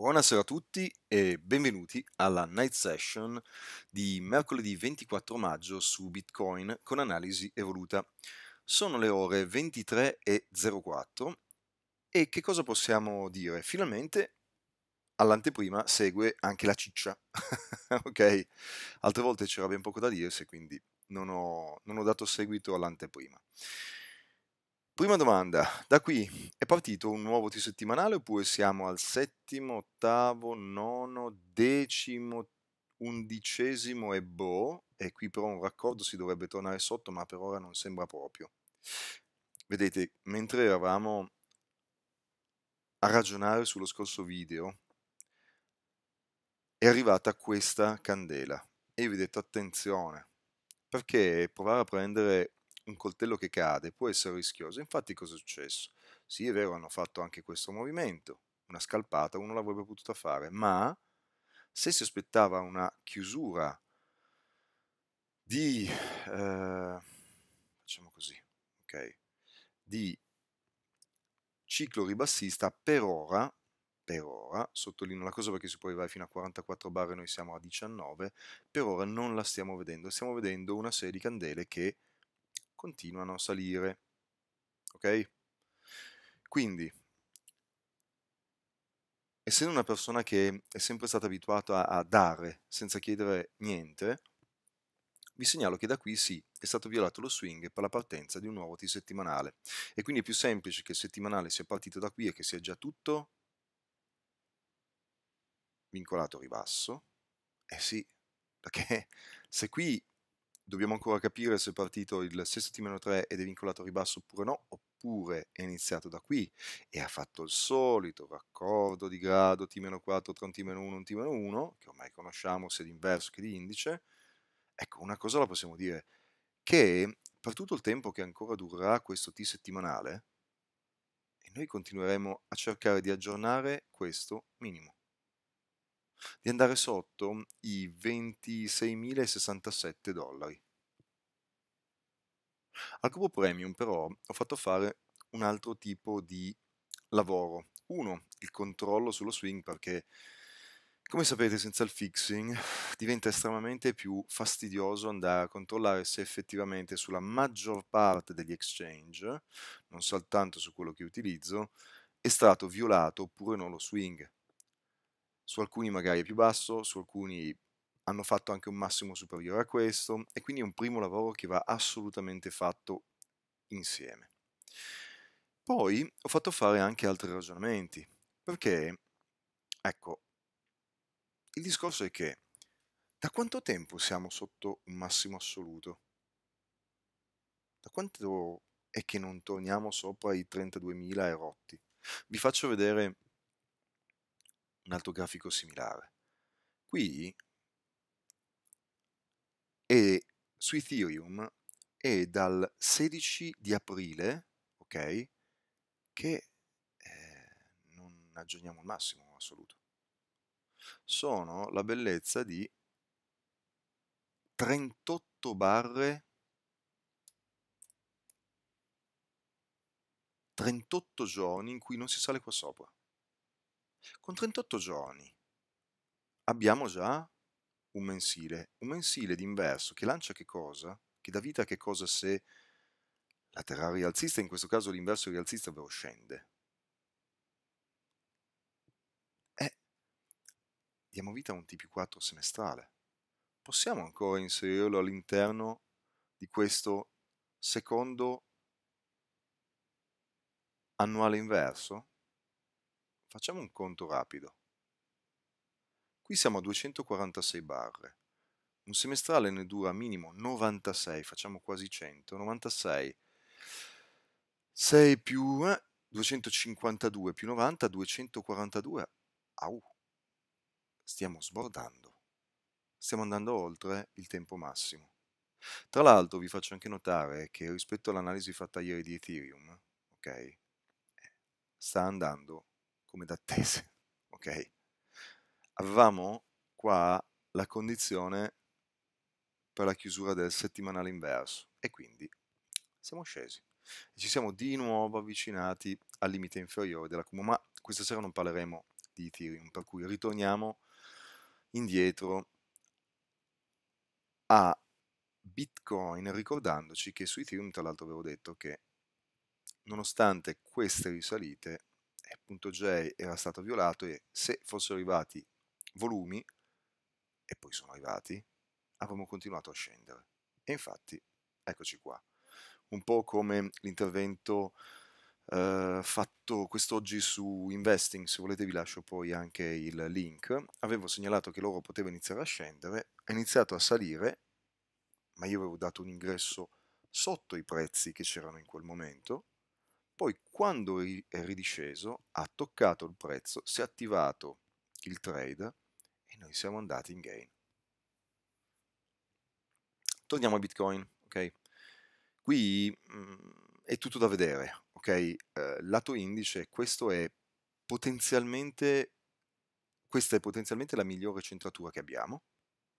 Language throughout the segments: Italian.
Buonasera a tutti e benvenuti alla night session di mercoledì 24 maggio su Bitcoin con analisi evoluta. Sono le ore 23.04 e che cosa possiamo dire? Finalmente all'anteprima segue anche la ciccia, ok? Altre volte c'era ben poco da dirsi quindi non ho, non ho dato seguito all'anteprima. Prima domanda, da qui è partito un nuovo T-settimanale oppure siamo al settimo, ottavo, nono, decimo, undicesimo e boh? E qui però un raccordo si dovrebbe tornare sotto, ma per ora non sembra proprio. Vedete, mentre eravamo a ragionare sullo scorso video, è arrivata questa candela e io vi ho detto attenzione, perché provare a prendere un coltello che cade può essere rischioso. Infatti cosa è successo? Sì, è vero, hanno fatto anche questo movimento, una scalpata, uno l'avrebbe potuta fare, ma se si aspettava una chiusura di, eh, facciamo così, ok, di ciclo ribassista per ora, per ora, sottolineo la cosa perché si può arrivare fino a 44 bar e noi siamo a 19, per ora non la stiamo vedendo, stiamo vedendo una serie di candele che continuano a salire. Ok? Quindi, essendo una persona che è sempre stata abituata a dare senza chiedere niente, vi segnalo che da qui sì, è stato violato lo swing per la partenza di un nuovo T settimanale. E quindi è più semplice che il settimanale sia partito da qui e che sia già tutto vincolato ribasso. Eh sì, perché se qui dobbiamo ancora capire se è partito il t 3 ed è vincolato a ribasso oppure no, oppure è iniziato da qui e ha fatto il solito raccordo di grado T-4 tra un T-1 e un T-1, che ormai conosciamo sia di inverso che di indice, ecco, una cosa la possiamo dire, che per tutto il tempo che ancora durerà questo T settimanale, noi continueremo a cercare di aggiornare questo minimo di andare sotto i 26.067 dollari. Al gruppo premium però ho fatto fare un altro tipo di lavoro. Uno, il controllo sullo swing perché come sapete senza il fixing diventa estremamente più fastidioso andare a controllare se effettivamente sulla maggior parte degli exchange, non soltanto su quello che utilizzo, è stato violato oppure no lo swing su alcuni magari è più basso, su alcuni hanno fatto anche un massimo superiore a questo e quindi è un primo lavoro che va assolutamente fatto insieme. Poi ho fatto fare anche altri ragionamenti, perché ecco, il discorso è che da quanto tempo siamo sotto un massimo assoluto? Da quanto è che non torniamo sopra i 32.000 erotti? Vi faccio vedere un altro grafico similare. Qui è su Ethereum è dal 16 di aprile, ok, che eh, non aggiorniamo il massimo assoluto. Sono la bellezza di 38 barre 38 giorni in cui non si sale qua sopra. Con 38 giorni abbiamo già un mensile, un mensile d'inverso che lancia che cosa? Che dà vita a che cosa se la terra rialzista, in questo caso l'inverso rialzista, ovvero scende. E eh, diamo vita a un T più 4 semestrale. Possiamo ancora inserirlo all'interno di questo secondo annuale inverso? Facciamo un conto rapido. Qui siamo a 246 barre. Un semestrale ne dura minimo 96, facciamo quasi 100, 96. 6 più 252 più 90, 242. Au! Stiamo sbordando. Stiamo andando oltre il tempo massimo. Tra l'altro vi faccio anche notare che rispetto all'analisi fatta ieri di Ethereum, ok, eh, sta andando come da ok? Avevamo qua la condizione per la chiusura del settimanale inverso e quindi siamo scesi ci siamo di nuovo avvicinati al limite inferiore della Kumo, ma questa sera non parleremo di Ethereum, per cui ritorniamo indietro a Bitcoin ricordandoci che su Ethereum tra l'altro avevo detto che nonostante queste risalite 1.j era stato violato e se fossero arrivati volumi, e poi sono arrivati, avremmo continuato a scendere. E infatti, eccoci qua. Un po' come l'intervento eh, fatto quest'oggi su Investing, se volete vi lascio poi anche il link. Avevo segnalato che l'oro poteva iniziare a scendere, ha iniziato a salire, ma io avevo dato un ingresso sotto i prezzi che c'erano in quel momento, poi quando è ridisceso ha toccato il prezzo, si è attivato il trade e noi siamo andati in gain. Torniamo a Bitcoin, ok? Qui mh, mm, è tutto da vedere, ok? Eh, lato indice, questo è potenzialmente questa è potenzialmente la migliore centratura che abbiamo,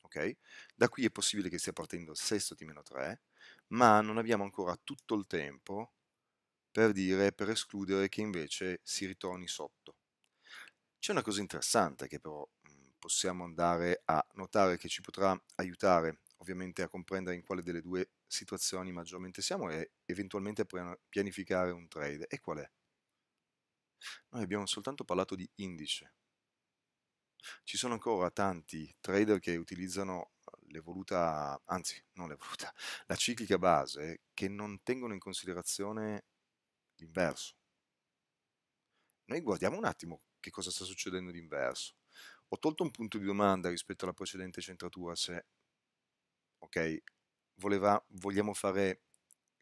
ok? Da qui è possibile che stia partendo il sesto T-3, ma non abbiamo ancora tutto il tempo per dire, per escludere che invece si ritorni sotto. C'è una cosa interessante che però mhmm, possiamo andare a notare che ci potrà aiutare ovviamente a comprendere in quale delle due situazioni maggiormente siamo e eventualmente a pianificare un trade. E qual è? Noi abbiamo soltanto parlato di indice. Ci sono ancora tanti trader che utilizzano eh, l'evoluta, anzi non l'evoluta, la ciclica base che non tengono in considerazione l'inverso. Noi guardiamo un attimo che cosa sta succedendo di inverso. Ho tolto un punto di domanda rispetto alla precedente centratura se ok, voleva, vogliamo fare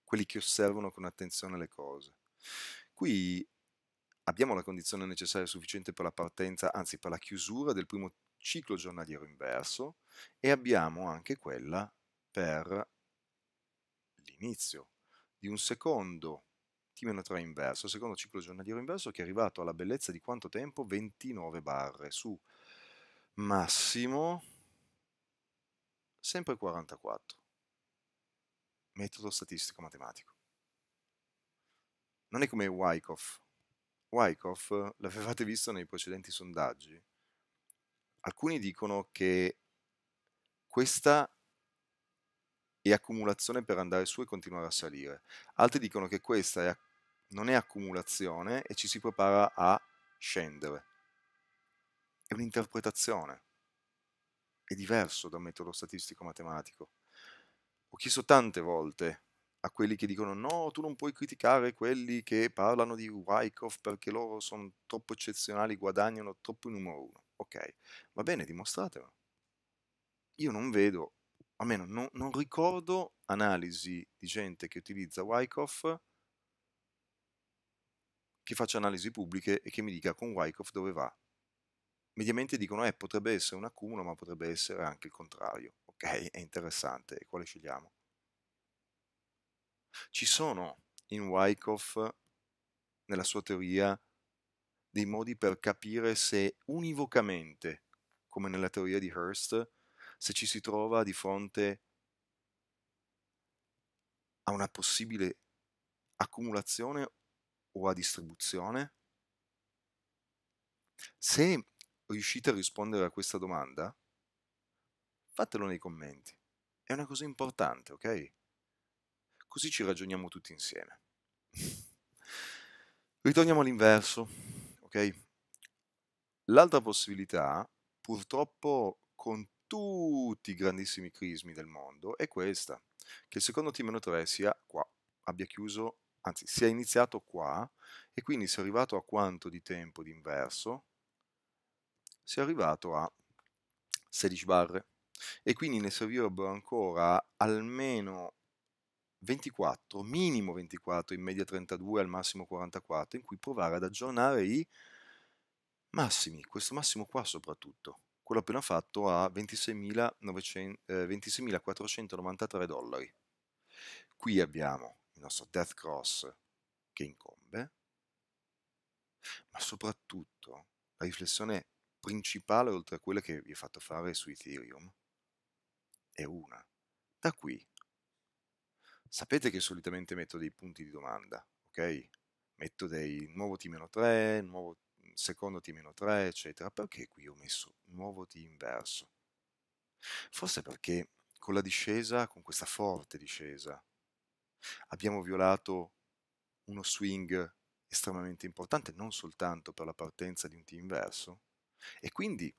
quelli che osservano con attenzione le cose. Qui abbiamo la condizione necessaria e sufficiente per la partenza, anzi per la chiusura del primo ciclo giornaliero inverso e abbiamo anche quella per l'inizio di un secondo 3 inverso, il secondo ciclo giornaliero inverso che è arrivato alla bellezza di quanto tempo? 29 barre su massimo sempre 44. Metodo statistico matematico. Non è come Wyckoff. Wyckoff eh, l'avevate visto nei precedenti sondaggi. Alcuni dicono che questa è accumulazione per andare su e continuare a salire. Altri dicono che questa è accumulazione non è accumulazione e ci si prepara a scendere. È un'interpretazione, è diverso da un metodo statistico matematico. Ho chiesto tante volte a quelli che dicono no, tu non puoi criticare quelli che parlano di Wyckoff perché loro sono troppo eccezionali, guadagnano troppo il numero uno. Ok, va bene, dimostratelo. Io non vedo, almeno non, non ricordo analisi di gente che utilizza Wyckoff che faccia analisi pubbliche e che mi dica con Wyckoff dove va. Mediamente dicono, eh, potrebbe essere un accumulo, ma potrebbe essere anche il contrario. Ok, è interessante, e quale scegliamo? Ci sono in Wyckoff, nella sua teoria, dei modi per capire se univocamente, come nella teoria di Hearst, se ci si trova di fronte a una possibile accumulazione o a distribuzione? Se riuscite a rispondere a questa domanda, fatelo nei commenti. È una cosa importante, ok? Così ci ragioniamo tutti insieme. Ritorniamo all'inverso, ok? L'altra possibilità, purtroppo con tutti i grandissimi crismi del mondo, è questa, che il secondo T-3 sia qua, abbia chiuso anzi si è iniziato qua e quindi si è arrivato a quanto di tempo d'inverso? Si è arrivato a 16 barre e quindi ne servirebbero ancora almeno 24, minimo 24, in media 32, al massimo 44, in cui provare ad aggiornare i massimi, questo massimo qua soprattutto, quello appena fatto a 26.493 eh, 26 dollari. Qui abbiamo il nostro death cross che incombe, ma soprattutto la riflessione principale, oltre a quella che vi ho fatto fare su Ethereum, è una. Da qui, sapete che solitamente metto dei punti di domanda, ok? Metto dei nuovo T-3, nuovo secondo T-3, eccetera. Perché qui ho messo nuovo T inverso? Forse perché con la discesa, con questa forte discesa abbiamo violato uno swing estremamente importante, non soltanto per la partenza di un T inverso, e quindi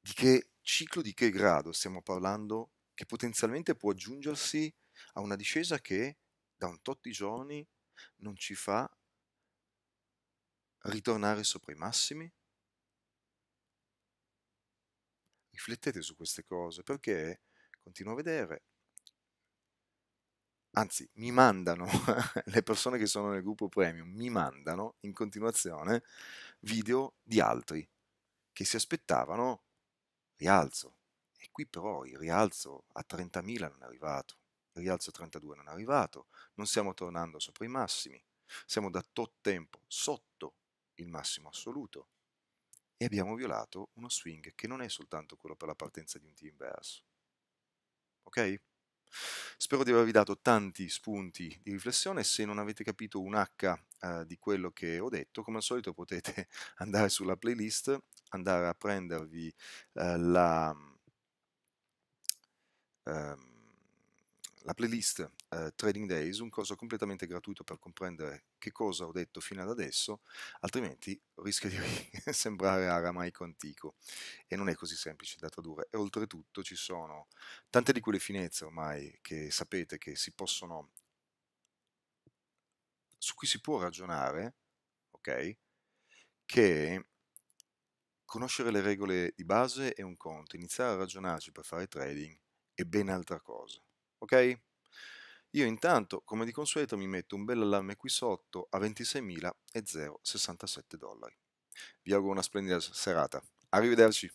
di che ciclo, di che grado stiamo parlando che potenzialmente può aggiungersi a una discesa che da un tot di giorni non ci fa ritornare sopra i massimi? Riflettete su queste cose perché continuo a vedere anzi mi mandano, le persone che sono nel gruppo premium mi mandano in continuazione video di altri che si aspettavano rialzo. E qui però il rialzo a 30.000 non è arrivato, il rialzo a 32 non è arrivato, non stiamo tornando sopra i massimi, siamo da tot tempo sotto il massimo assoluto e abbiamo violato uno swing che non è soltanto quello per la partenza di un team verso. Ok? Spero di avervi dato tanti spunti di riflessione, se non avete capito un H eh, di quello che ho detto, come al solito potete andare sulla playlist, andare a prendervi eh, la, eh, la playlist eh, Trading Days, un corso completamente gratuito per comprendere che cosa ho detto fino ad adesso, altrimenti rischia di sembrare aramaico antico e non è così semplice da tradurre. E oltretutto ci sono tante di quelle finezze ormai che sapete che si possono su cui si può ragionare, ok? Che conoscere le regole di base è un conto, iniziare a ragionarci per fare trading è ben altra cosa, ok? Io intanto, come di consueto, mi metto un bel allarme qui sotto a 26.067 dollari. Vi auguro una splendida serata. Arrivederci.